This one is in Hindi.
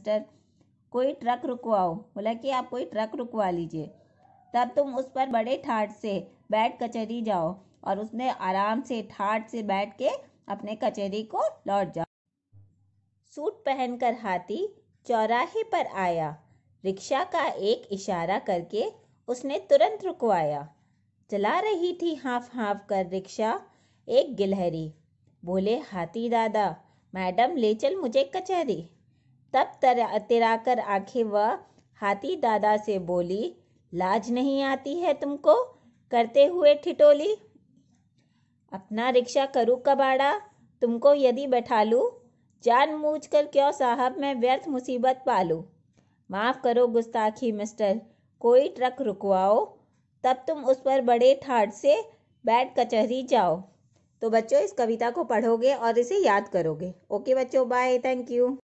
मास्टर कोई ट्रक रुकवाओ बोला कि आप कोई ट्रक रुकवा लीजिए तब तुम उस पर बड़े ठाट से बैठ कचहरी जाओ और उसने आराम से ठाट से बैठ के अपने कचहरी को लौट जाओ सूट पहनकर हाथी चौराहे पर आया रिक्शा का एक इशारा करके उसने तुरंत रुकवाया चला रही थी हाफ हाफ कर रिक्शा एक गिलहरी बोले हाथी दादा मैडम ले चल मुझे कचहरी तब तरा तिराकर आंखें वह हाथी दादा से बोली लाज नहीं आती है तुमको करते हुए ठिठोली अपना रिक्शा करूँ कबाड़ा तुमको यदि बैठा लूँ मूझ कर क्यों साहब मैं व्यर्थ मुसीबत पालू माफ़ करो गुस्ताखी मिस्टर कोई ट्रक रुकवाओ तब तुम उस पर बड़े ठाट से बैठ कचहरी जाओ तो बच्चों इस कविता को पढ़ोगे और इसे याद करोगे ओके बच्चों बाय थैंक यू